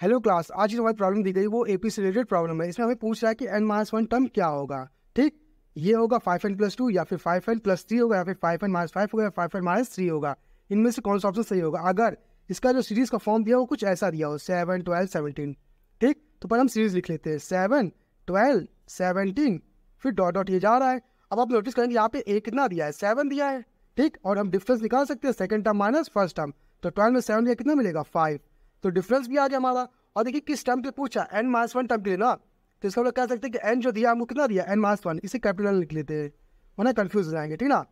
hello class आज जो हमारी प्रॉब्लम दी गई वो एपी से रिलेटेड प्रॉब्लम है इसमें हमें पूछ रहा है कि एन माइनस वन टर्म क्या होगा ठीक ये होगा फाइव एन प्लस टू या फिर फाइव एन प्लस थ्री होगा या फिर फाइव एन माइनस फाइव होगा या फाइव एन माइनस थ्री होगा इनमें से कौन सा ऑप्शन सही होगा अगर इसका जो सीरीज का फॉर्म दिया वो कुछ ऐसा दिया हो सेवन ट्वेल्व सेवनटीन ठीक तो पर हम सीरीज लिख लेते हैं सेवन ट्वेल्व सेवनटीन फिर डॉट डॉट ये जा रहा है अब आप नोटिस करेंगे यहाँ पे ए कितना दिया है सेवन दिया है ठीक और हम डिफरेंस निकाल सकते हैं second term minus first term तो ट्वेल्व में सेवन कितना मिलेगा फाइव तो डिफरेंस भी आ गया हमारा और देखिए किस टर्म पे पूछा एन माइनस वन टर्म के लिए ना तो इसका लोग मतलब कह सकते हैं कि एन जो दिया हमको कितना दिया एन माइनस वन इसे कैपिटल लिख लेते हैं वरना कन्फ्यूज हो जाएंगे ठीक ना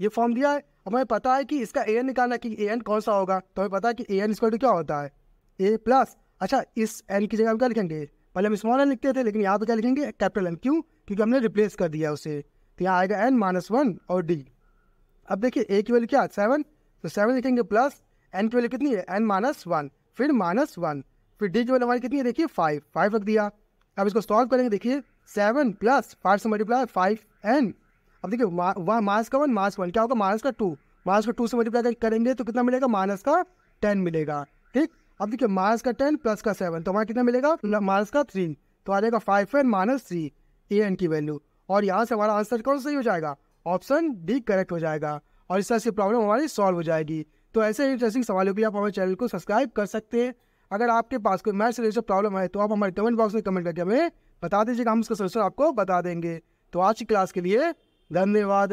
ये फॉर्म दिया है हमें पता है कि इसका ए एन निकालना कि ए एन कौन सा होगा तो हमें पता है कि ए एन स्क्वायर क्या होता है ए प्लस अच्छा इस एन की जगह हम क्या लिखेंगे पहले हम स्मॉल एन लिखते थे लेकिन यहाँ पर क्या लिखेंगे कैपिटल एन क्यों क्योंकि हमने रिप्लेस कर दिया उसे तो यहाँ आएगा एन माइनस वन और डी अब देखिए ए की वैल्यू क्या सेवन तो सेवन लिखेंगे प्लस एन की वैल्यू कितनी है एन माइनस वन फिर माइनस वन फिर डी की वैल्यू हमारी कितनी है देखिए फाइव फाइव रख दिया अब इसको सॉल्व करेंगे देखिए सेवन प्लस फाइव से मल्टीप्लाई फाइव एन अब देखिए वहाँ माइनस का वन माइनस वन क्या होगा माइनस का टू माइनस का टू से मल्टीप्लाई करेंगे तो कितना मिलेगा माइनस का टेन मिलेगा ठीक अब देखिए माइनस का टेन प्लस का सेवन तो हमारा कितना मिलेगा माइनस का थ्री तो आ जाएगा five n minus three a n की वैल्यू और यहाँ से हमारा आंसर कौन सही हो जाएगा ऑप्शन डी करेक्ट हो जाएगा और इस तरह से प्रॉब्लम हमारी सॉल्व हो जाएगी तो ऐसे इंटरेस्टिंग सवालों के लिए आप हमारे चैनल को सब्सक्राइब कर सकते हैं अगर आपके पास कोई मैथ रिलेटेड प्रॉब्लम है तो आप हमारे कमेंट बॉक्स में कमेंट करके हमें बता दीजिएगा हम उसका सोल्यूशन आपको बता देंगे तो आज की क्लास के लिए धन्यवाद